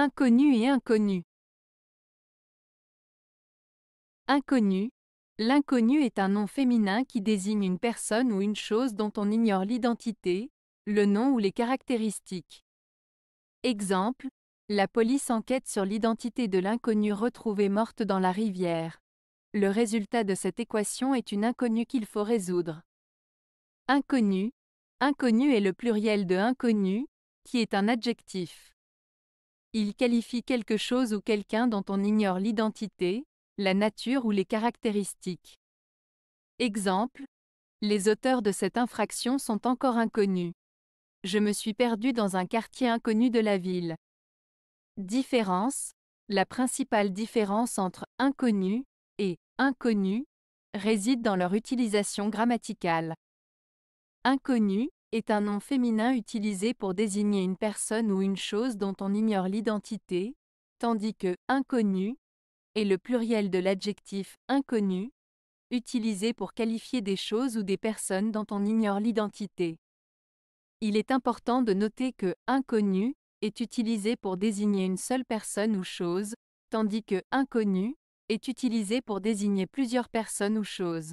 Inconnu et inconnu. Inconnu. L'inconnu est un nom féminin qui désigne une personne ou une chose dont on ignore l'identité, le nom ou les caractéristiques. Exemple, la police enquête sur l'identité de l'inconnue retrouvée morte dans la rivière. Le résultat de cette équation est une inconnue qu'il faut résoudre. Inconnu. Inconnu est le pluriel de inconnu, qui est un adjectif. Il qualifie quelque chose ou quelqu'un dont on ignore l'identité, la nature ou les caractéristiques. Exemple. Les auteurs de cette infraction sont encore inconnus. Je me suis perdu dans un quartier inconnu de la ville. Différence. La principale différence entre inconnu et inconnu réside dans leur utilisation grammaticale. Inconnu est un nom féminin utilisé pour désigner une personne ou une chose dont on ignore l'identité, tandis que inconnu est le pluriel de l'adjectif inconnu, utilisé pour qualifier des choses ou des personnes dont on ignore l'identité. Il est important de noter que inconnu est utilisé pour désigner une seule personne ou chose, tandis que inconnu est utilisé pour désigner plusieurs personnes ou choses.